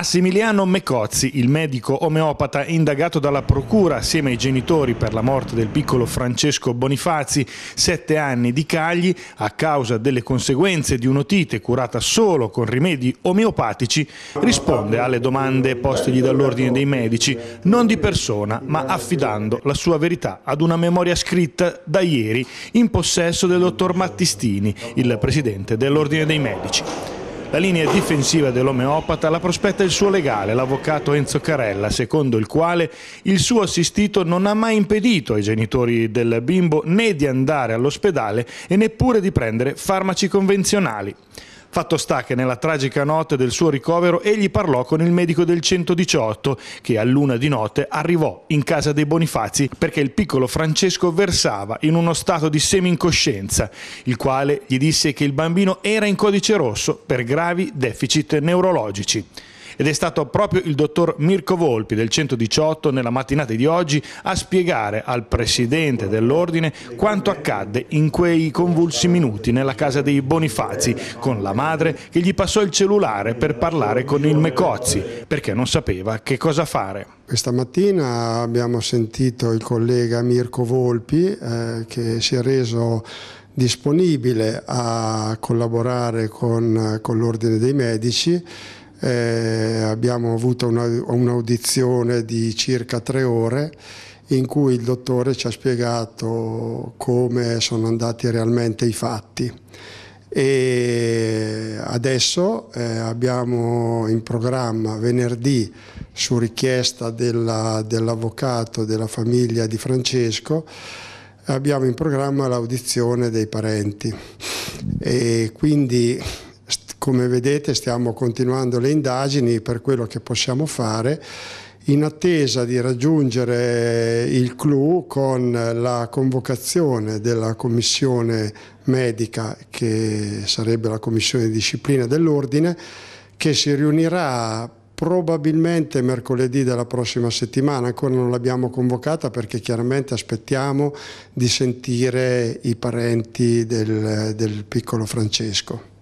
Massimiliano Mecozzi, il medico omeopata indagato dalla procura assieme ai genitori per la morte del piccolo Francesco Bonifazi, sette anni di Cagli, a causa delle conseguenze di un'otite curata solo con rimedi omeopatici, risponde alle domande postegli dall'ordine dei medici, non di persona, ma affidando la sua verità ad una memoria scritta da ieri in possesso del dottor Mattistini, il presidente dell'ordine dei medici. La linea difensiva dell'omeopata la prospetta il suo legale, l'avvocato Enzo Carella, secondo il quale il suo assistito non ha mai impedito ai genitori del bimbo né di andare all'ospedale e neppure di prendere farmaci convenzionali. Fatto sta che nella tragica notte del suo ricovero egli parlò con il medico del 118 che a luna di notte arrivò in casa dei Bonifazi perché il piccolo Francesco versava in uno stato di semi-incoscienza, il quale gli disse che il bambino era in codice rosso per gravi deficit neurologici ed è stato proprio il dottor Mirko Volpi del 118 nella mattinata di oggi a spiegare al presidente dell'ordine quanto accadde in quei convulsi minuti nella casa dei Bonifazi con la madre che gli passò il cellulare per parlare con il Mecozzi perché non sapeva che cosa fare. Questa mattina abbiamo sentito il collega Mirko Volpi eh, che si è reso disponibile a collaborare con, eh, con l'Ordine dei Medici eh, abbiamo avuto un'audizione di circa tre ore in cui il dottore ci ha spiegato come sono andati realmente i fatti. E adesso eh, abbiamo in programma venerdì, su richiesta dell'avvocato della famiglia di Francesco, abbiamo in programma l'audizione dei parenti. E quindi come vedete stiamo continuando le indagini per quello che possiamo fare in attesa di raggiungere il clou con la convocazione della commissione medica che sarebbe la commissione di disciplina dell'ordine che si riunirà probabilmente mercoledì della prossima settimana, ancora non l'abbiamo convocata perché chiaramente aspettiamo di sentire i parenti del, del piccolo Francesco.